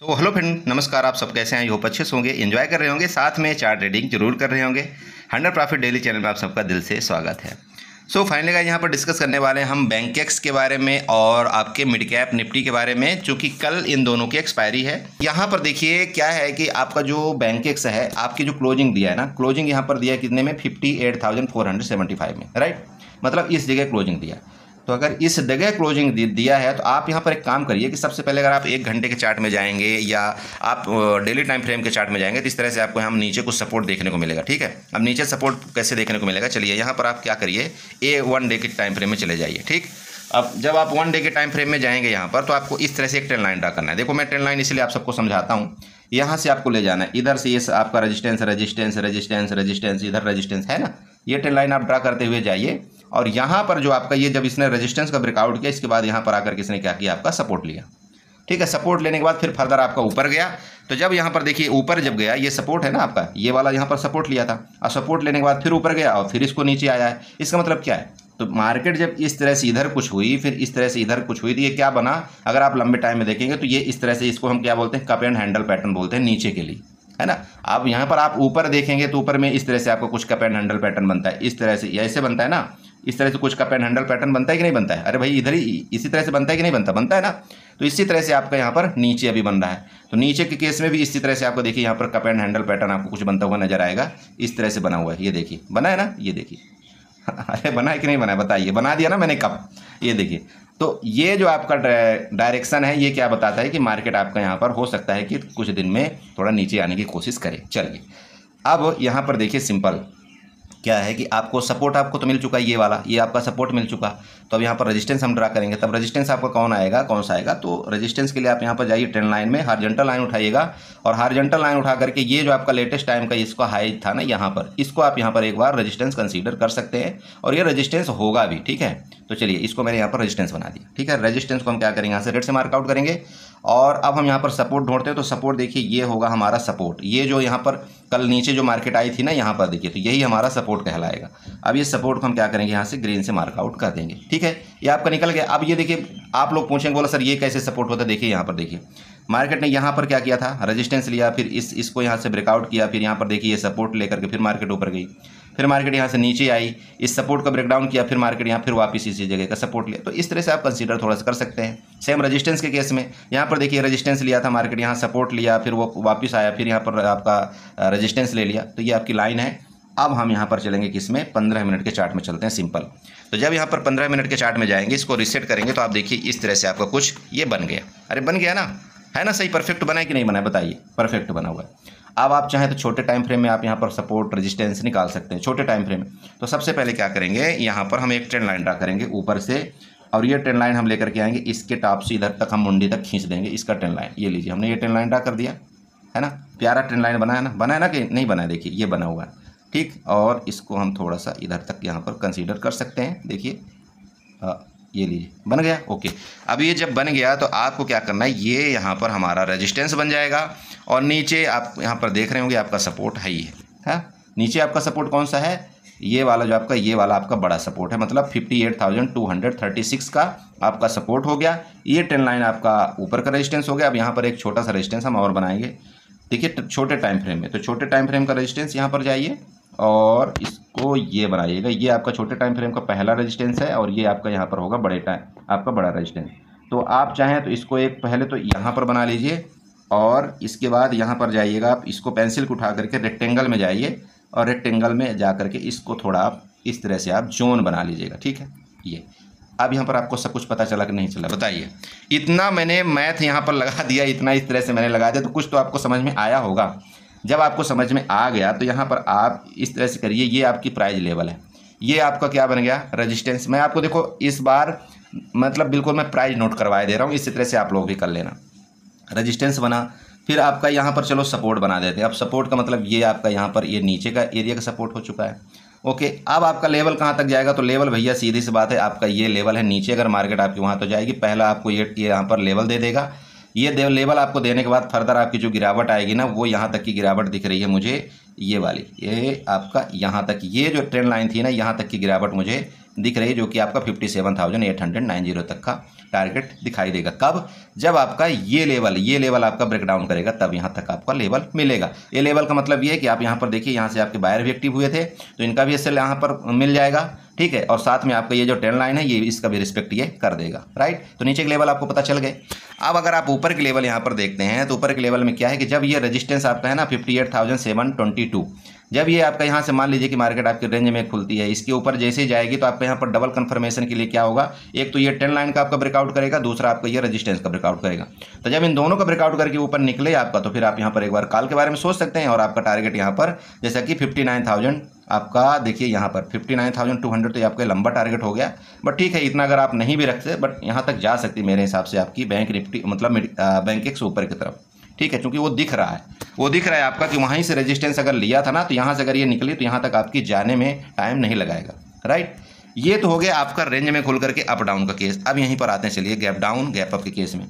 So hello friend नमस्कार आप सब कैसे हैं यो अच्छे से होंगे एंजॉय कर रहे होंगे साथ में चार ट्रेडिंग जरूर कर रहे होंगे हंड्रेड प्रॉफिट डेली चैनल में आप सबका दिल से स्वागत है सो फाइनली का यहाँ पर डिस्कस करने वाले हैं हम बैंकेक्स के बारे में और आपके मिड कैप निफ्टी के बारे में चूँकि कल इन दोनों की एक्सपायरी है यहाँ पर देखिए क्या है कि आपका जो बैंकेक्स है आपकी जो क्लोजिंग दिया है ना क्लोजिंग यहाँ पर दिया कितने में fifty eight thousand four hundred seventy five में राइट मतलब इस जगह क्लोजिंग दिया तो अगर इस जगह क्लोजिंग दिया है तो आप यहाँ पर एक काम करिए कि सबसे पहले अगर आप एक घंटे के चार्ट में जाएंगे या आप डेली टाइम फ्रेम के चार्ट में जाएंगे तो इस तरह से आपको हम नीचे कुछ सपोर्ट देखने को मिलेगा ठीक है अब नीचे सपोर्ट कैसे देखने को मिलेगा चलिए यहाँ पर आप क्या करिए ए वन डे के टाइम फ्रेम में चले जाइए ठीक अब जब आप वन डे के टाइम फ्रेम में जाएंगे यहाँ पर तो आपको इस तरह से एक ट्रेन लाइन ड्रा करना है देखो मैं ट्रेन लाइन इसलिए आप सबको समझाता हूँ यहाँ से आपको ले जाना है इधर से ये आपका रेजिस्टेंस रजिस्टेंस रजिस्टेंस रजिस्टेंस इधर रजिस्टेंस है ना ये ट्रेन लाइन आप ड्रा करते हुए जाइए और यहाँ पर जो आपका ये जब इसने रेजिस्टेंस का ब्रेकआउट किया इसके बाद यहाँ पर आकर के इसने क्या किया आपका सपोर्ट लिया ठीक है सपोर्ट लेने के बाद फिर फर्दर आपका ऊपर गया तो जब यहाँ पर देखिए ऊपर जब गया ये सपोर्ट है ना आपका ये वाला यहाँ पर सपोर्ट लिया था और सपोर्ट लेने के बाद फिर ऊपर गया और फिर इसको नीचे आया है इसका मतलब क्या है तो मार्केट जब इस तरह से इधर कुछ हुई फिर इस तरह से इधर कुछ हुई तो ये क्या बना अगर आप लंबे टाइम में देखेंगे तो ये इस तरह से इसको हम क्या बोलते हैं कप एंड हैंडल पैटर्न बोलते हैं नीचे के लिए है ना अब यहाँ पर आप ऊपर देखेंगे तो ऊपर में इस तरह से आपको कुछ कप एंड हैंडल पैटर्न बनता है इस तरह से ऐसे बनता है ना इस तरह से कुछ का पेन हैंडल पैटर्न बनता है कि नहीं बनता है अरे भाई इधर ही इसी तरह से बनता है कि नहीं बनता बनता है ना तो इसी तरह से आपका यहाँ पर नीचे अभी बन रहा है तो नीचे के केस में भी इसी तरह से आपको देखिए यहाँ पर कप एंड हैंडल पैटर्न आपको कुछ बनता हुआ नजर आएगा इस तरह से बना हुआ है ये देखिए बना है ना ये देखिए अरे बना है कि नहीं बना बताइए बना दिया ना मैंने कप ये देखिए तो ये जो आपका डायरेक्शन है ये क्या बताता है कि मार्केट आपका यहाँ पर हो सकता है कि कुछ दिन में थोड़ा नीचे आने की कोशिश करे चलिए अब यहाँ पर देखिए सिंपल क्या है कि आपको सपोर्ट आपको तो मिल चुका है ये वाला ये आपका सपोर्ट मिल चुका तो अब यहाँ पर रेजिस्टेंस हम ड्रा करेंगे तब रेजिस्टेंस आपका कौन आएगा कौन सा आएगा तो रेजिस्टेंस के लिए आप यहाँ पर जाइए ट्रेन लाइन में हारजेंटल लाइन उठाइएगा और हारजेंटल लाइन उठा करके ये जो आपका लेटेस्ट टाइम का इसका हाई था ना यहाँ पर इसको आप यहाँ पर एक बार रजिस्टेंस कंसिडर कर सकते हैं और ये रजिस्टेंस होगा भी ठीक है तो चलिए इसको मैंने यहाँ पर रजिस्टेंस बना दिया ठीक है रजिस्टेंस को हम क्या करेंगे यहाँ से रेड से मार्कआउट करेंगे और अब हम यहाँ पर सपोर्ट ढूंढते हैं तो सपोर्ट देखिए ये होगा हमारा सपोर्ट ये जो यहाँ पर कल नीचे जो मार्केट आई थी ना यहाँ पर देखिए तो यही हमारा सपोर्ट कहलाएगा अब ये सपोर्ट को हम क्या करेंगे यहाँ से ग्रीन से मार्कआउट कर देंगे ठीक है ये आपका निकल गया अब ये देखिए आप लोग पूछेंगे बोला सर ये कैसे सपोर्ट होता है देखिए यहाँ पर देखिए मार्केट ने यहाँ पर क्या किया था रजिस्टेंस लिया फिर इस इसको यहाँ से ब्रेकआउट किया फिर यहाँ पर देखिए ये सपोर्ट लेकर के फिर मार्केट ऊपर गई फिर मार्केट यहाँ से नीचे आई इस सपोर्ट का ब्रेकडाउन किया फिर मार्केट यहाँ फिर वापस इसी जगह का सपोर्ट लिया तो इस तरह से आप कंसीडर थोड़ा सा कर सकते हैं सेम रजिस्टेंस के केस में यहाँ पर देखिए रजिस्टेंस लिया था मार्केट यहाँ सपोर्ट लिया फिर वो वापस आया फिर यहाँ पर आपका रजिस्टेंस ले लिया तो ये आपकी लाइन है अब हम यहाँ पर चलेंगे किस में पंद्रह मिनट के चार्ट में चलते हैं सिंपल तो जब यहाँ पर पंद्रह मिनट के चार्ट में जाएंगे इसको रिसेट करेंगे तो आप देखिए इस तरह से आपका कुछ ये बन गया अरे बन गया ना है ना सही परफेक्ट बना है कि नहीं बना है बताइए परफेक्ट बना हुआ है अब आप चाहें तो छोटे टाइम फ्रेम में आप यहाँ पर सपोर्ट रेजिस्टेंस निकाल सकते हैं छोटे टाइम फ्रेम में तो सबसे पहले क्या करेंगे यहाँ पर हम एक ट्रेन लाइन ड्रा करेंगे ऊपर से और ये ट्रेन लाइन हम लेकर के आएंगे इसके टॉप से इधर तक हम मुंडी तक खींच देंगे इसका ट्रेन लाइन ये लीजिए हमने ये ट्रेन लाइन ड्रा कर दिया है ना प्यारा ट्रेन लाइन बनाया है ना बनाया ना कि नहीं बनाया देखिए ये बना हुआ है ठीक और इसको हम थोड़ा सा इधर तक यहाँ पर कंसिडर कर सकते हैं देखिए ये लीजिए बन गया ओके अब ये जब बन गया तो आपको क्या करना है ये यहाँ पर हमारा रेजिस्टेंस बन जाएगा और नीचे आप यहाँ पर देख रहे होंगे आपका सपोर्ट है ही है हा? नीचे आपका सपोर्ट कौन सा है ये वाला जो आपका ये वाला आपका बड़ा सपोर्ट है मतलब 58,236 का आपका सपोर्ट हो गया ये टेन लाइन आपका ऊपर का रेजिस्टेंस हो गया अब यहाँ पर एक छोटा सा रेजिस्टेंस हम और बनाएंगे देखिए तो छोटे टाइम फ्रेम में तो छोटे टाइम फ्रेम का रेजिस्टेंस यहाँ पर जाइए और इसको ये बनाइएगा ये आपका छोटे टाइम फ्रेम का पहला रेजिस्टेंस है और ये आपका यहाँ पर होगा बड़े टाइम आपका बड़ा रेजिस्टेंस तो आप चाहें तो इसको एक पहले तो यहाँ पर बना लीजिए और इसके बाद यहाँ पर जाइएगा आप इसको पेंसिल को उठा करके रेक्टेंगल में जाइए और रेक्टेंगल में जा करके इसको थोड़ा आप इस तरह से आप जोन बना लीजिएगा ठीक है ये अब यहाँ पर आपको सब कुछ पता चला कि नहीं चला बताइए इतना मैंने मैथ यहाँ पर लगा दिया इतना इस तरह से मैंने लगा दिया तो कुछ तो आपको समझ में आया होगा जब आपको समझ में आ गया तो यहाँ पर आप इस तरह से करिए ये आपकी प्राइज लेवल है ये आपका क्या बन गया रजिस्टेंस मैं आपको देखो इस बार मतलब बिल्कुल मैं प्राइज नोट करवाए दे रहा हूँ इसी तरह से आप लोग भी कर लेना रजिस्टेंस बना फिर आपका यहाँ पर चलो सपोर्ट बना देते हैं अब सपोर्ट का मतलब ये आपका यहाँ पर ये नीचे का एरिया का सपोर्ट हो चुका है ओके अब आपका लेवल कहाँ तक जाएगा तो लेवल भैया सीधी सी बात है आपका ये लेवल है नीचे अगर मार्केट आपकी वहाँ तो जाएगी पहला आपको ये यहाँ पर लेवल दे देगा ये लेवल आपको देने के बाद फर्दर आपकी जो गिरावट आएगी ना वो यहाँ तक की गिरावट दिख रही है मुझे ये वाली ये आपका यहाँ तक ये जो ट्रेंड लाइन थी ना यहाँ तक की गिरावट मुझे दिख रही है जो कि आपका fifty seven thousand eight hundred nine zero तक का टारगेट दिखाई देगा कब जब आपका ये लेवल ये लेवल आपका ब्रेकडाउन करेगा तब यहाँ तक आपका लेवल मिलेगा ये लेवल का मतलब ये है कि आप यहाँ पर देखिए यहाँ से आपके बायर भी एक्टिव हुए थे तो इनका भी असल यहाँ पर मिल जाएगा ठीक है और साथ में आपका ये जो टेन लाइन है ये इसका भी रिस्पेक्ट ये कर देगा राइट तो नीचे के लेवल आपको पता चल गए अब अगर आप ऊपर के लेवल यहाँ पर देखते हैं तो ऊपर के लेवल में क्या है कि जब ये रजिस्टेंस आपका है ना fifty eight thousand seven twenty two जब ये आपका यहाँ से मान लीजिए कि मार्केट आपके रेंज में खुलती है इसके ऊपर जैसे ही जाएगी तो आपके यहाँ पर डबल कन्फर्मेशन के लिए क्या होगा एक तो ये टेन लाइन का आपका ब्रेकआउट करेगा दूसरा आपका ये रजिस्टेंस का ब्रेकआउट करेगा तो जब इन दोनों का ब्रेकआउट करके ऊपर निकले आपका तो फिर आप यहाँ पर एक बार कॉल के बारे में सोच सकते हैं और आपका टारगेट यहाँ पर जैसा कि फिफ्टी नाइन थाउजेंड आपका देखिए यहाँ पर fifty nine thousand two hundred तो आपका लंबा टारगेट हो गया बट ठीक है इतना अगर आप नहीं भी रखते बट यहाँ तक जा सकती मेरे हिसाब से आपकी बैंक निफ्टी मतलब बैंक एक ऊपर की तरफ ठीक है क्योंकि वो दिख रहा है वो दिख रहा है आपका कि वहीं से रेजिस्टेंस अगर लिया था ना तो यहाँ से अगर ये निकली तो यहाँ तक आपकी जाने में टाइम नहीं लगाएगा राइट ये तो हो गया आपका रेंज में खुल करके अप डाउन का केस अब यहीं पर आते हैं चलिए गैप डाउन गैप अप के केस में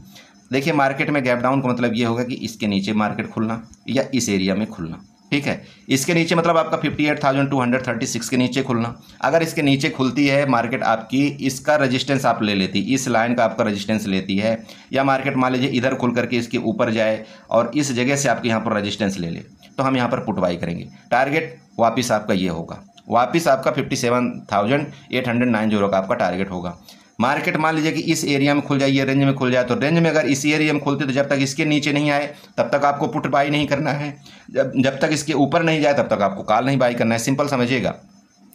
देखिए मार्केट में गैप डाउन का मतलब ये होगा कि इसके नीचे मार्केट खुलना या इस एरिया में खुलना ठीक है इसके नीचे मतलब आपका fifty eight thousand two hundred thirty six के नीचे खुलना अगर इसके नीचे खुलती है मार्केट आपकी इसका रेजिस्टेंस आप ले लेती इस लाइन का आपका रेजिस्टेंस लेती है या मार्केट मान लीजिए इधर खुल करके इसके ऊपर जाए और इस जगह से आपके यहाँ पर रजिस्टेंस ले ले तो हम यहाँ पर पुटवाई करेंगे टारगेट वापिस आपका ये होगा वापस आपका fifty seven thousand eight hundred nine zero का आपका टारगेट होगा मार्केट मान लीजिए कि इस एरिया में खुल जाए ये रेंज में खुल जाए तो रेंज में अगर इस एरिया में खुलते तो जब तक इसके नीचे नहीं आए तब तक आपको पुट बाई नहीं करना है जब जब तक इसके ऊपर नहीं जाए तब तक आपको कॉल नहीं बाई करना है सिंपल समझिएगा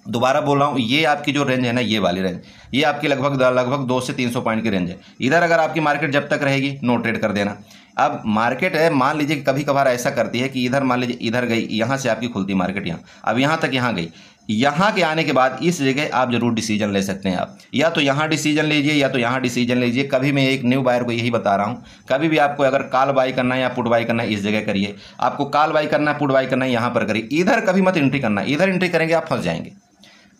दोबारा बोल रहा हूँ ये आपकी जो रेंज है ना ये वाली रेंज ये आपकी लगभग लगभग दो से तीन सौ पॉइंट की रेंज है इधर अगर आपकी मार्केट जब तक रहेगी नो ट्रेड कर देना अब मार्केट है मान लीजिए कि कभी कभार ऐसा करती है कि इधर मान लीजिए इधर गई यहाँ से आपकी खुलती मार्केट यहाँ अब यहाँ तक यहाँ गई यहाँ के आने के बाद इस जगह आप जरूर डिसीजन ले सकते हैं आप या तो यहाँ डिसीजन लीजिए या तो यहाँ डिसीजन लीजिए कभी मैं एक न्यू बायर को यही बता रहा हूँ कभी भी आपको अगर कॉल बाई करना है या पुट बाई करना है इस जगह करिए आपको कॉल बाई करना है पुट बाई करना है यहाँ पर करिए इधर कभी मत एंट्री करना इधर एंट्री करेंगे आप फंस जाएंगे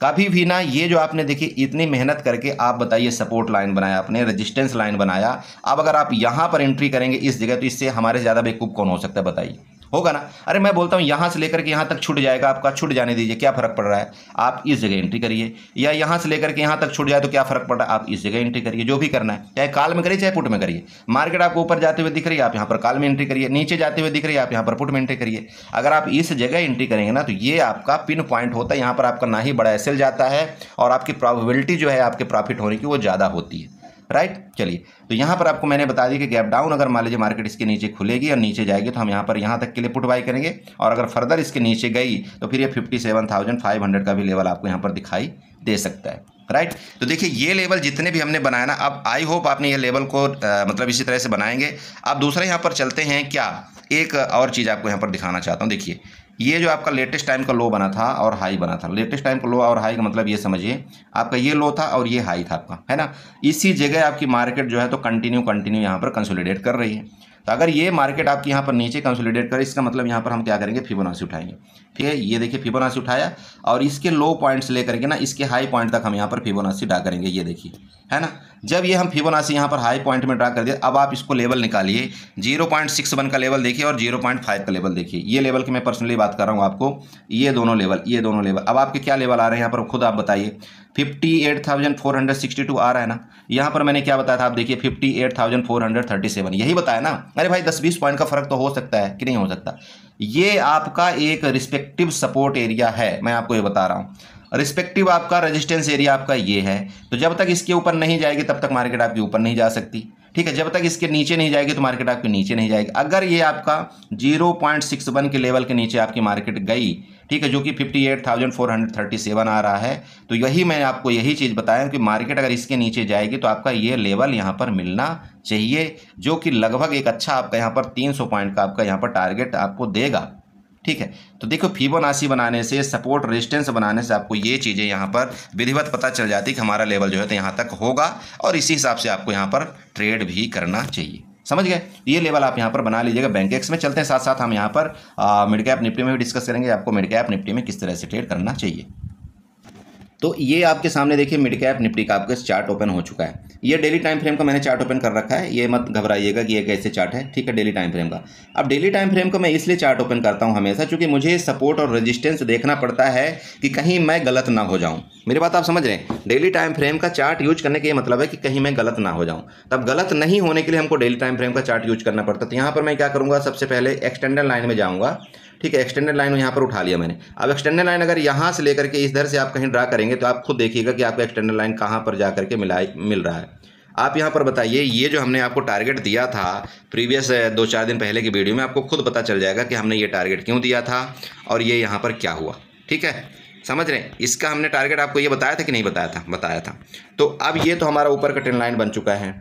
कभी भी ना ये जो आपने देखिए इतनी मेहनत करके आप बताइए सपोर्ट लाइन बनाया आपने रेजिस्टेंस लाइन बनाया अब अगर आप यहाँ पर एंट्री करेंगे इस जगह तो इससे हमारे ज़्यादा बेकूब कौन हो सकता है बताइए होगा ना अरे मैं बोलता हूँ यहाँ से लेकर के यहाँ तक छूट जाएगा आपका छूट जाने दीजिए क्या फ़र्क पड़ रहा है आप इस जगह एंट्री करिए या यहाँ से लेकर के यहाँ तक छूट जाए तो क्या फ़र्क पड़ रहा है आप इस जगह एंट्री करिए जो भी करना है चाहे काल में करिए चाहे पुट में करिए मार्केट आपको ऊपर जाते हुए दिख रही है आप यहाँ पर काल में एंट्री करिए नीचे जाते हुए दिख रही है आप यहाँ पर पुट में एंट्री करिए अगर आप इस जगह एंट्री करेंगे ना तो ये आपका पिन पॉइंट होता है यहाँ पर आपका ना ही बड़ा एसेल जाता है और आपकी प्रॉबिलिटी जो है आपके प्रॉफिट होने की वो ज़्यादा होती है राइट चलिए तो यहाँ पर आपको मैंने बता दिया कि गैप डाउन अगर मान लीजिए मार्केट इसके नीचे खुलेगी और नीचे जाएगी तो हम यहाँ पर यहाँ तक के लिए पुट बाई करेंगे और अगर फर्दर इसके नीचे गई तो फिर ये fifty seven thousand five hundred का भी लेवल आपको यहाँ पर दिखाई दे सकता है राइट तो देखिए ये लेवल जितने भी हमने बनाया ना अब आई होप आपने ये लेवल को आ, मतलब इसी तरह से बनाएंगे अब दूसरा यहाँ पर चलते हैं क्या एक और चीज़ आपको यहाँ पर दिखाना चाहता हूँ देखिए ये जो आपका लेटेस्ट टाइम का लो बना था और हाई बना था लेटेस्ट टाइम का लो और हाई का मतलब ये समझिए आपका ये लो था और ये हाई था आपका है ना इसी जगह आपकी मार्केट जो है तो कंटिन्यू कंटिन्यू यहाँ पर कंसोलिडेट कर रही है तो अगर ये मार्केट आपके यहाँ पर नीचे कंसोलिडेट करे इसका मतलब यहाँ पर हम क्या करेंगे फिबोनाची उठाएंगे ठीक है ये देखिए फिबोनाची उठाया और इसके लो पॉइंट्स ले करके ना इसके हाई पॉइंट तक हम यहाँ पर फिबोनाची ड्रा करेंगे ये देखिए है ना जब ये हम फिबोनाची यहाँ पर हाई पॉइंट में ड्रा कर दिया अब आप इसको लेवल निकालिए जीरो पॉइंट सिक्स वन का लेवल देखिए और जीरो पॉइंट फाइव का लेवल देखिए ये लेवल की मैं पर्सनली बात कर रहा हूँ आपको ये दोनों लेवल ये दोनों लेवल अब आपके क्या लेवल आ रहे हैं यहाँ पर खुद आप बताइए fifty eight thousand four hundred sixty two आ रहा है ना यहाँ पर मैंने क्या बताया था आप देखिए fifty eight thousand four hundred thirty seven यही बताया ना अरे भाई दस बीस पॉइंट का फर्क तो हो सकता है कि नहीं हो सकता ये आपका एक रिस्पेक्टिव सपोर्ट एरिया है मैं आपको ये बता रहा हूँ रिस्पेक्टिव आपका रेजिस्टेंस एरिया आपका ये है तो जब तक इसके ऊपर नहीं जाएगी तब तक मार्केट आपके ऊपर नहीं जा सकती ठीक है जब तक इसके नीचे नहीं जाएगी तो मार्केट आपके नीचे नहीं जाएगी अगर ये आपका 0.61 के लेवल के नीचे आपकी मार्केट गई ठीक है जो कि fifty eight thousand four hundred thirty seven आ रहा है तो यही मैं आपको यही चीज़ बताया कि मार्केट अगर इसके नीचे जाएगी तो आपका ये लेवल यहाँ पर मिलना चाहिए जो कि लगभग एक अच्छा आपका यहाँ पर तीन सौ पॉइंट का आपका यहाँ पर टारगेट आपको देगा ठीक है तो देखो फीबोनाची बनाने से सपोर्ट रेजिस्टेंस बनाने से आपको ये चीज़ें यहाँ पर विधिवत पता चल जाती कि हमारा लेवल जो है तो यहाँ तक होगा और इसी हिसाब से आपको यहाँ पर ट्रेड भी करना चाहिए समझ गए ये लेवल आप यहाँ पर बना लीजिएगा बैंक एक्स में चलते हैं साथ साथ हम यहाँ पर मिड कैप निफ्टी में भी डिस्कस करेंगे आपको मिड कैप निफ्टी में किस तरह से ट्रेड करना चाहिए तो ये आपके सामने देखिए मिड कैप निफ्टी का आपका चार्ट ओपन हो चुका है ये डेली टाइम फ्रेम का मैंने चार्ट ओपन कर रखा है ये मत घबराइएगा कि ये कैसे चार्ट है ठीक है डेली टाइम फ्रेम का अब डेली टाइम फ्रेम का मैं इसलिए चार्ट ओपन करता हूँ हमेशा क्योंकि मुझे सपोर्ट और रजिस्टेंस देखना पड़ता है कि कहीं मैं गलत ना हो जाऊँ मेरी बात आप समझ रहे हैं डेली टाइम फ्रेम का चार्ट यूज करने का ये मतलब है कि कहीं मैं गलत ना हो जाऊँ तब गलत नहीं होने के लिए हमको डेली टाइम फ्रेम का चार्ट यूज करना पड़ता तो यहाँ पर मैं क्या करूँगा सबसे पहले एक्सटेंडल लाइन में जाऊँगा ठीक है एक्सटेंडेड लाइन यहाँ पर उठा लिया मैंने अब एक्सटेंडेड लाइन अगर यहाँ से लेकर के इधर से आप कहीं ड्रा करेंगे तो आप खुद देखिएगा कि आपको एक्सटेंडेड लाइन कहाँ पर जा करके मिला मिल रहा है आप यहाँ पर बताइए ये जो हमने आपको टारगेट दिया था प्रीवियस दो चार दिन पहले की वीडियो में आपको खुद पता चल जाएगा कि हमने ये टारगेट क्यों दिया था और ये यहाँ पर क्या हुआ ठीक है समझ रहे हैं इसका हमने टारगेट आपको ये बताया था कि नहीं बताया था बताया था तो अब ये तो हमारा ऊपर का ट्रेन लाइन बन चुका है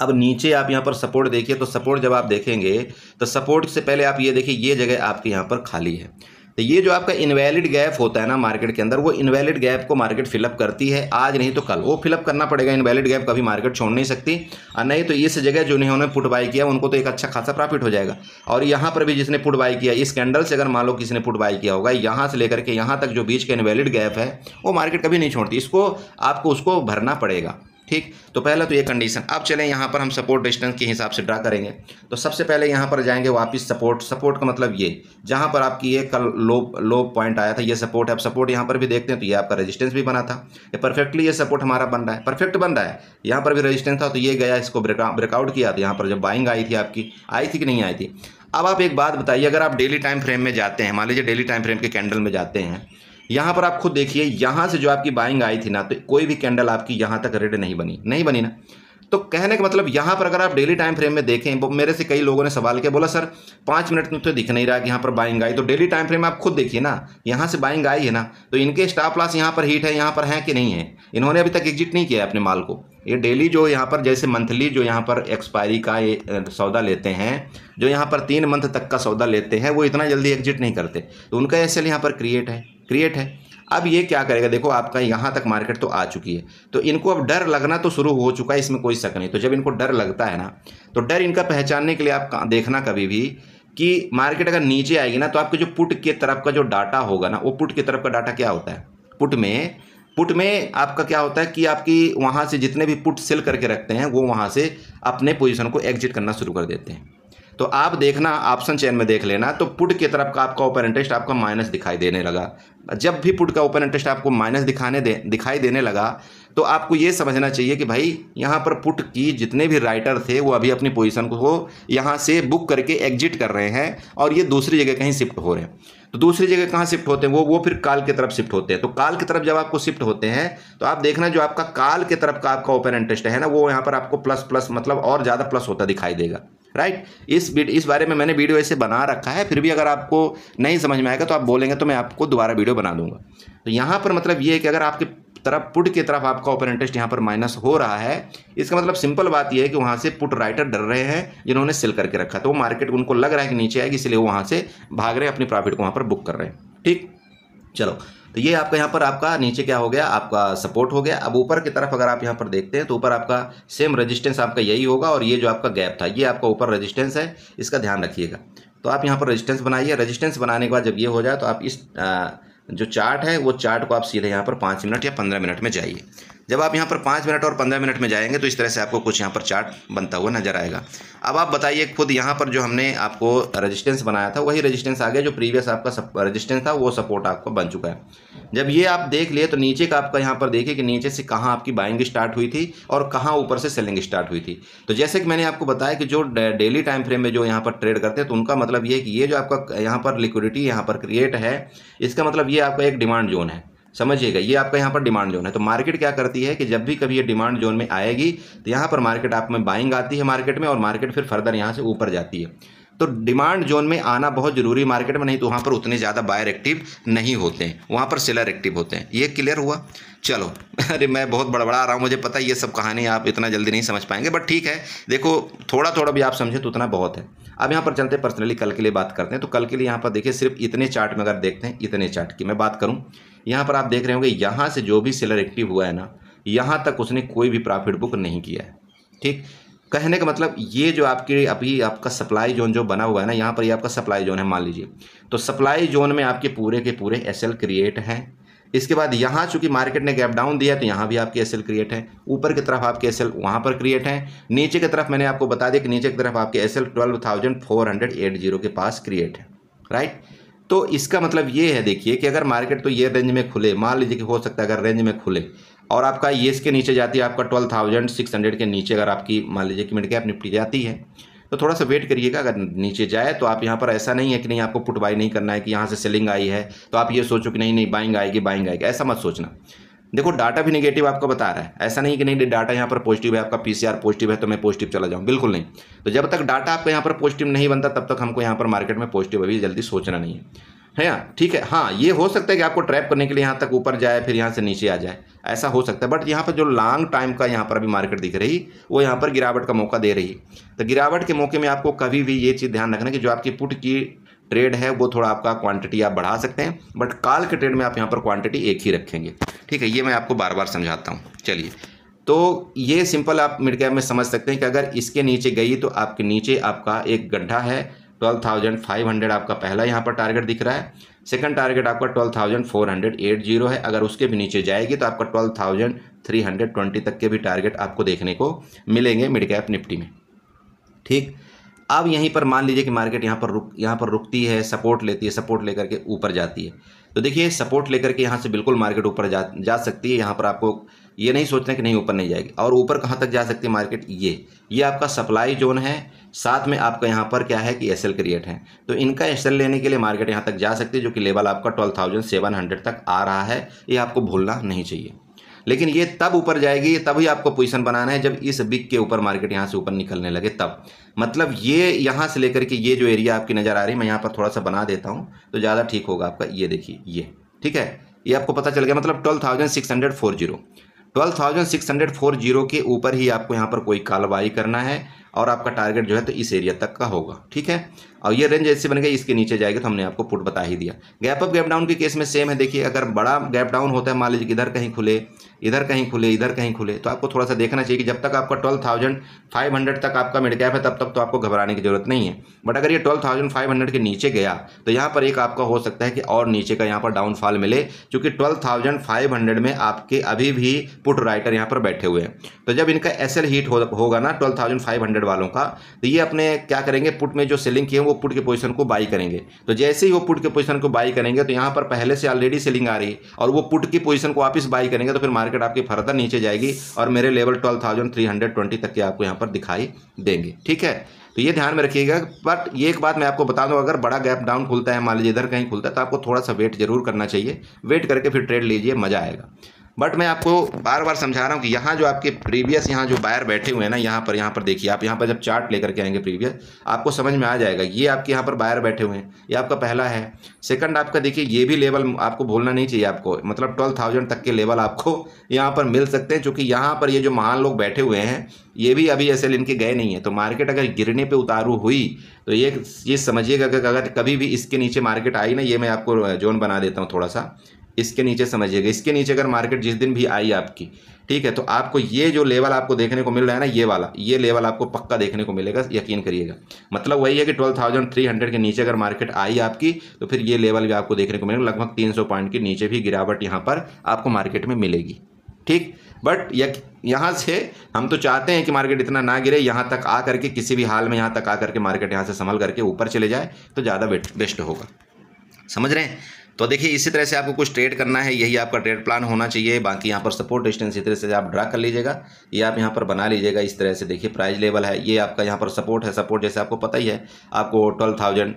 अब नीचे आप यहाँ पर सपोर्ट देखिए तो सपोर्ट जब आप देखेंगे तो सपोर्ट से पहले आप ये देखिए ये जगह आपके यहाँ पर खाली है तो ये जो आपका इनवैलिड गैप होता है ना मार्केट के अंदर वो इनवैलिड गैप को मार्केट फिलअप करती है आज नहीं तो कल वो फिलअप करना पड़ेगा इनवैलिड गैप कभी मार्केट छोड़ नहीं सकती और नहीं तो इस जगह जो उन्होंने पुट बाई किया उनको तो एक अच्छा खासा प्रॉफिट हो जाएगा और यहाँ पर भी जिसने पुट बाई किया इस कैंडल से अगर मान लो किसी ने पुट बाई किया होगा यहाँ से लेकर के यहाँ तक जो बीच का इनवैलिड गैप है वो मार्केट कभी नहीं छोड़ती इसको आपको उसको भरना पड़ेगा ठीक तो पहला तो ये कंडीशन अब चलें यहाँ पर हम सपोर्ट डिस्टेंस के हिसाब से ड्रा करेंगे तो सबसे पहले यहाँ पर जाएंगे वापस सपोर्ट सपोर्ट का मतलब ये जहाँ पर आपकी ये कल लो लो पॉइंट आया था ये सपोर्ट है आप सपोर्ट यहाँ पर भी देखते हैं तो ये आपका रेजिस्टेंस भी बना था ये परफेक्टली ये सपोर्ट हमारा बन रहा है परफेक्ट बन रहा है यहाँ पर भी रजिस्टेंस था तो ये गया इसको ब्रेकआउट किया था तो यहाँ पर जब बाइंग आई थी आपकी आई थी कि नहीं आई थी अब आप एक बात बताइए अगर आप डेली टाइम फ्रेम में जाते हैं मान लीजिए डेली टाइम फ्रेम के कैंडल में जाते हैं यहां पर आप खुद देखिए यहां से जो आपकी बाइंग आई थी ना तो कोई भी कैंडल आपकी यहां तक रेड नहीं बनी नहीं बनी ना तो कहने का मतलब यहाँ पर अगर आप डेली टाइम फ्रेम में देखें मेरे से कई लोगों ने सवाल किया बोला सर पाँच मिनट में तो दिख नहीं रहा कि यहाँ पर बाइंग आई तो डेली टाइम फ्रेम में आप खुद देखिए ना यहाँ से बाइंग आई है ना तो इनके स्टाफ लॉस यहाँ पर हीट है यहाँ पर है कि नहीं है इन्होंने अभी तक एग्जिट नहीं किया है अपने माल को ये डेली जो यहाँ पर जैसे मंथली जो यहाँ पर एक्सपायरी का ये सौदा लेते हैं जो यहाँ पर तीन मंथ तक का सौदा लेते हैं वो इतना जल्दी एग्जिट नहीं करते तो उनका एस यहाँ पर क्रिएट है क्रिएट है अब ये क्या करेगा देखो आपका यहाँ तक मार्केट तो आ चुकी है तो इनको अब डर लगना तो शुरू हो चुका है इसमें कोई शक नहीं तो जब इनको डर लगता है ना तो डर इनका पहचानने के लिए आप देखना कभी भी कि मार्केट अगर नीचे आएगी ना तो आपके जो पुट के तरफ का जो डाटा होगा ना वो पुट की तरफ का डाटा क्या होता है पुट में पुट में आपका क्या होता है कि आपकी वहाँ से जितने भी पुट सेल करके रखते हैं वो वहाँ से अपने पोजिशन को एग्जिट करना शुरू कर देते हैं तो आप देखना ऑप्शन चेन में देख लेना तो पुट की तरफ का आपका ओपन इंटरेस्ट आपका माइनस दिखाई देने लगा जब भी पुट का ओपन इंटरेस्ट आपको माइनस दिखाने दे दिखाई देने लगा तो आपको ये समझना चाहिए कि भाई यहाँ पर पुट की जितने भी राइटर थे वो अभी अपनी पोजिशन को यहाँ से बुक करके एग्जिट कर रहे हैं और ये दूसरी जगह कहीं शिफ्ट हो रहे हैं तो दूसरी जगह कहाँ शिफ्ट होते हैं वो वो फिर काल की तरफ शिफ्ट होते हैं तो काल की तरफ जब आपको शिफ्ट होते हैं तो आप देखना जो आपका काल की तरफ का आपका ओपन इंटरेस्ट है ना वो यहाँ पर आपको प्लस प्लस मतलब और ज़्यादा प्लस होता दिखाई देगा राइट इस इस बारे में मैंने वीडियो ऐसे बना रखा है फिर भी अगर आपको नहीं समझ में आएगा तो आप बोलेंगे तो मैं आपको दोबारा वीडियो बना दूंगा तो यहाँ पर मतलब ये है कि अगर आपके तरफ पुट की तरफ आपका ओपन इंटरेस्ट यहाँ पर माइनस हो रहा है इसका मतलब सिंपल बात यह है कि वहाँ से पुट राइटर डर रहे हैं जिन्होंने सेल करके रखा तो वो मार्केट उनको लग रहा है कि नीचे आएगी इसलिए वो वहाँ से भाग रहे हैं अपनी प्रॉफिट को वहाँ पर बुक कर रहे हैं ठीक चलो तो ये आपका यहाँ पर आपका नीचे क्या हो गया आपका सपोर्ट हो गया अब ऊपर की तरफ अगर आप यहाँ पर देखते हैं तो ऊपर आपका सेम रजिस्टेंस आपका यही होगा और ये जो आपका गैप था ये आपका ऊपर रजिस्टेंस है इसका ध्यान रखिएगा तो आप यहाँ पर रजिस्टेंस बनाइए रजिस्टेंस बनाने के बाद जब ये हो जाए तो आप इस जो चार्ट है वो चार्ट को आप सीधे यहाँ पर पाँच मिनट या पंद्रह मिनट में जाइए जब आप यहाँ पर पाँच मिनट और पंद्रह मिनट में जाएंगे तो इस तरह से आपको कुछ यहाँ पर चार्ट बनता हुआ नजर आएगा अब आप बताइए खुद यहाँ पर जो हमने आपको रजिस्टेंस बनाया था वही रजिस्टेंस आ गया जो प्रीवियस आपका रजिस्टेंस था वो सपोर्ट आपका बन चुका है जब ये आप देख लिए तो नीचे का आपका यहाँ पर देखिए कि नीचे से कहाँ आपकी बाइंग स्टार्ट हुई थी और कहाँ ऊपर से सेलिंग स्टार्ट हुई थी तो जैसे कि मैंने आपको बताया कि जो डेली टाइम फ्रेम में जो यहाँ पर ट्रेड करते हैं तो उनका मतलब ये है कि ये जो आपका यहाँ पर लिक्विडिटी यहाँ पर क्रिएट है इसका मतलब ये आपका एक डिमांड जोन है समझिएगा ये आपका यहाँ पर डिमांड जोन है तो मार्केट क्या करती है कि जब भी कभी ये डिमांड जोन में आएगी तो यहाँ पर मार्केट आप में बाइंग आती है मार्केट में और मार्केट फिर फर्दर यहाँ से ऊपर जाती है तो डिमांड जोन में आना बहुत जरूरी मार्केट में नहीं तो वहाँ पर उतने ज़्यादा बायर एक्टिव नहीं होते हैं वहाँ पर सेलर एक्टिव होते हैं ये क्लियर हुआ चलो अरे मैं बहुत बड़बड़ा रहा हूँ मुझे पता ये सब कहानी आप इतना जल्दी नहीं समझ पाएंगे बट ठीक है देखो थोड़ा थोड़ा भी आप समझें तो उतना बहुत है अब यहाँ पर चलते पर्सनली कल के लिए बात करते हैं तो कल के लिए यहाँ पर देखिए सिर्फ इतने चार्ट में अगर देखते हैं इतने चार्ट की मैं बात करूँ यहाँ पर आप देख रहे होंगे यहाँ से जो भी सेलर एक्टिव हुआ है ना यहाँ तक उसने कोई भी प्रॉफिट बुक नहीं किया है ठीक कहने का मतलब ये जो आपके अभी आपका सप्लाई जोन जो बना हुआ है ना यहाँ पर ये आपका सप्लाई जोन है मान लीजिए तो सप्लाई जोन में आपके पूरे के पूरे एस क्रिएट हैं इसके बाद यहाँ चूंकि मार्केट ने गैप डाउन दिया तो यहाँ भी आपके एस क्रिएट है ऊपर की तरफ आपके एस एल वहाँ पर क्रिएट हैं नीचे की तरफ मैंने आपको बता दिया कि नीचे की तरफ आपके एस एल ट्वेल्व के पास क्रिएट है राइट right? तो इसका मतलब ये है देखिए कि अगर मार्केट तो ये रेंज में खुले मान लीजिए कि हो सकता है अगर रेंज में खुले और आपका ये इसके नीचे जाती है आपका ट्वेल्व थाउजेंड सिक्स हंड्रेड के नीचे अगर आपकी मान लीजिए कि मिड कैप निपटी जाती है तो थोड़ा सा वेट करिएगा अगर नीचे जाए तो आप यहाँ पर ऐसा नहीं है कि नहीं आपको पुट बाई नहीं करना है कि यहाँ से सेलिंग आई है तो आप ये सोचो कि नहीं नहीं बाइंग आएगी बाइंग आएगी ऐसा मत सोचना देखो डाटा भी नेगेटिव आपको बता रहा है ऐसा नहीं कि नहीं डाटा यहाँ पर पॉजिटिव है आपका पीसीआर पॉजिटिव है तो मैं पॉजिटिव चला जाऊँ बिल्कुल नहीं तो जब तक डाटा आपका यहाँ पर पॉजिटिव नहीं बनता तब तक हमको यहाँ पर मार्केट में पॉजिटिव अभी जल्दी सोचना नहीं है है ना ठीक है हाँ ये हो सकता है कि आपको ट्रैप करने के लिए यहाँ तक ऊपर जाए फिर यहाँ से नीचे आ जाए ऐसा हो सकता है बट यहाँ पर जो लॉन्ग टाइम का यहाँ पर अभी मार्केट दिख रही वो यहाँ पर गिरावट का मौका दे रही है तो गिरावट के मौके में आपको कभी भी ये चीज़ ध्यान रखना कि जो आपकी पुट की ट्रेड है वो थोड़ा आपका क्वांटिटी आप बढ़ा सकते हैं बट काल के ट्रेड में आप यहाँ पर क्वांटिटी एक ही रखेंगे ठीक है ये मैं आपको बार बार समझाता हूँ चलिए तो ये सिंपल आप मिड कैप में समझ सकते हैं कि अगर इसके नीचे गई तो आपके नीचे आपका एक गड्ढा है 12,500 आपका पहला यहाँ पर टारगेट दिख रहा है सेकंड टारगेट आपका 12,480 है अगर उसके भी नीचे जाएगी तो आपका 12,320 तक के भी टारगेट आपको देखने को मिलेंगे मिड कैप निफ्टी में ठीक अब यहीं पर मान लीजिए कि मार्केट यहाँ पर रुक यहाँ पर रुकती है सपोर्ट लेती है सपोर्ट लेकर के ऊपर जाती है तो देखिए सपोर्ट लेकर के यहाँ से बिल्कुल मार्केट ऊपर जा जा सकती है यहाँ पर आपको ये नहीं सोचना कि नहीं ऊपर नहीं जाएगी और ऊपर कहाँ तक जा सकती है मार्केट ये ये आपका सप्लाई जोन है साथ में आपका यहाँ पर क्या है कि एस क्रिएट है तो इनका एस लेने के लिए मार्केट यहाँ तक जा सकती है जो कि लेवल आपका ट्वेल्व तक आ रहा है ये आपको भूलना नहीं चाहिए लेकिन ये तब ऊपर जाएगी ये तभी आपको पोजीशन बनाना है जब इस बिग के ऊपर मार्केट यहाँ से ऊपर निकलने लगे तब मतलब ये यहाँ से लेकर के ये जो एरिया आपकी नज़र आ रही है मैं यहाँ पर थोड़ा सा बना देता हूँ तो ज़्यादा ठीक होगा आपका ये देखिए ये ठीक है ये आपको पता चल गया मतलब twelve thousand six hundred four zero twelve thousand six hundred four zero के ऊपर ही आपको यहाँ पर कोई कार्रवाई करना है और आपका टारगेट जो है तो इस एरिया तक का होगा ठीक है और ये रेंज ऐसे बन गई इसके नीचे जाएगी तो हमने आपको पुट बता ही दिया गैप अप गैप डाउन के केस में सेम है देखिए अगर बड़ा गैप डाउन होता है मान लीजिए किधर कहीं खुले इधर कहीं खुले इधर कहीं खुले तो आपको थोड़ा सा देखना चाहिए कि जब तक आपका ट्वेल्व थाउजेंड फाइव हंड्रेड तक आपका मिड कैप है तब तक तो आपको घबराने की जरूरत नहीं है बट अगर ये ट्वेल्व थाउजेंड फाइव हंड्रेड के नीचे गया तो यहाँ पर एक आपका हो सकता है कि और नीचे का यहाँ पर डाउनफॉल मिले क्योंकि ट्वेल्व थाउजेंड फाइव हंड्रेड में आपके अभी भी पुट राइटर यहाँ पर बैठे हुए हैं तो जब इनका एस एल हीट हो, होगा ना ट्वेल्व थाउजेंड फाइव हंड्रेड वालों का तो ये अपने क्या करेंगे पुट में जो सेलिंग की है वो पुट के पोजिशन को बाई करेंगे तो जैसे ही वो पुट के पोजिशन को बाई करेंगे तो यहाँ पर पहले से ऑलरेडी सेलिंग आ रही है और वो पुट की पोजिशन को वापस बाई करेंगे तो फिर मार्केट आपकी फर्दर नीचे जाएगी और मेरे level twelve thousand three hundred twenty तक के आपको यहाँ पर दिखाई देंगे ठीक है तो ये ध्यान में रखिएगा बट ये एक बात मैं आपको बता दूं अगर बड़ा गैप डाउन खुलता है मान लीजिए इधर कहीं खुलता है तो आपको थोड़ा सा वेट जरूर करना चाहिए वेट करके फिर ट्रेड लीजिए मज़ा आएगा बट मैं आपको बार बार समझा रहा हूँ कि यहाँ जो आपके प्रीवियस यहाँ जो बायर बैठे हुए हैं ना यहाँ पर यहाँ पर देखिए आप यहाँ पर जब चार्ट लेकर के आएंगे प्रीवियस आपको समझ में आ जाएगा ये आपके यहाँ पर बायर बैठे हुए हैं ये आपका पहला है सेकंड आपका देखिए ये भी लेवल आपको भूलना नहीं चाहिए आपको मतलब ट्वेल्व थाउजेंड तक के लेवल आपको यहाँ पर मिल सकते हैं चूँकि यहाँ पर ये जो महान लोग बैठे हुए हैं ये भी अभी ऐसे इनके गए नहीं है तो मार्केट अगर गिरने पर उतारू हुई तो ये ये समझिएगा कि अगर कभी भी इसके नीचे मार्केट आई ना ये मैं आपको जोन बना देता हूँ थोड़ा सा इसके नीचे समझिएगा इसके नीचे अगर मार्केट जिस दिन भी आई आपकी ठीक है तो आपको ये जो लेवल आपको देखने को मिल रहा है ना ये वाला ये लेवल आपको पक्का देखने को मिलेगा यकीन करिएगा मतलब वही है कि ट्वेल्व थाउजेंड थ्री हंड्रेड के नीचे अगर मार्केट आई आपकी तो फिर ये लेवल भी आपको देखने को मिलेगा लगभग तीन सौ पॉइंट के नीचे भी गिरावट यहाँ पर आपको मार्केट में मिलेगी ठीक बट यहाँ से हम तो चाहते हैं कि मार्केट इतना ना गिरे यहाँ तक आ करके किसी भी हाल में यहाँ तक आ करके मार्केट यहाँ से संभल करके ऊपर चले जाए तो ज़्यादा बेस्ट होगा समझ रहे हैं तो देखिए इसी तरह से आपको कुछ ट्रेड करना है यही आपका ट्रेड प्लान होना चाहिए बाकी यहाँ पर सपोर्ट डिस्टेंस इस तरह से आप ड्रा कर लीजिएगा ये आप यहाँ पर बना लीजिएगा इस तरह से देखिए प्राइस लेवल है ये आपका यहाँ पर सपोर्ट है सपोर्ट जैसे आपको पता ही है आपको ट्वेल्व थाउजेंड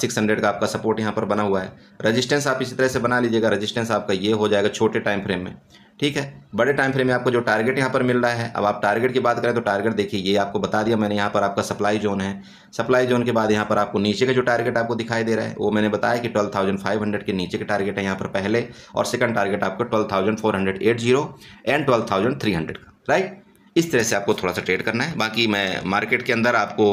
सिक्स हंड्रेड का आपका सपोर्ट यहाँ पर बना हुआ है रेजिस्टेंस आप इसी तरह से बना लीजिएगा रेजिस्टेंस आपका ये हो जाएगा छोटे टाइम फ्रेम में ठीक है बड़े टाइम फ्रेम में आपको जो टारगेट यहाँ पर मिल रहा है अब आप टारगेट की बात करें तो टारगेट देखिए ये आपको बता दिया मैंने यहाँ पर आपका सप्लाई जोन है सप्लाई जोन के बाद यहाँ पर आपको नीचे का जो टारगेट आपको दिखाई दे रहा है वो मैंने बताया कि ट्वेल्व थाउजेंड फाइव हंड्रेड के नीचे के टारगेट है यहाँ पर पहले और सेकंड टारगेट आपका twelve thousand four hundred eight zero and twelve thousand three hundred का राइट इस तरह से आपको थोड़ा सा ट्रेड करना है बाकी मैं मार्केट के अंदर आपको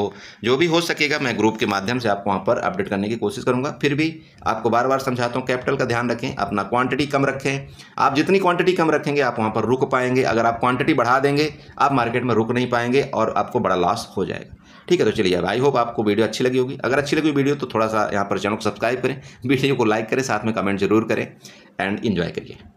जो भी हो सकेगा मैं ग्रुप के माध्यम से आपको वहाँ पर अपडेट करने की कोशिश करूँगा फिर भी आपको बार बार समझाता हूँ कैपिटल का ध्यान रखें अपना क्वांटिटी कम रखें आप जितनी क्वांटिटी कम रखेंगे आप वहाँ पर रुक पाएंगे अगर आप क्वांटिटी बढ़ा देंगे आप मार्केट में रुक नहीं पाएंगे और आपको बड़ा लॉस हो जाएगा ठीक है तो चलिए आई होप आपको वीडियो अच्छी लगी होगी अगर अच्छी लगी वीडियो तो थोड़ा सा यहाँ पर चैनल को सब्सक्राइब करें वीडियो को लाइक करें साथ में कमेंट जरूर करें एंड इन्जॉय करिए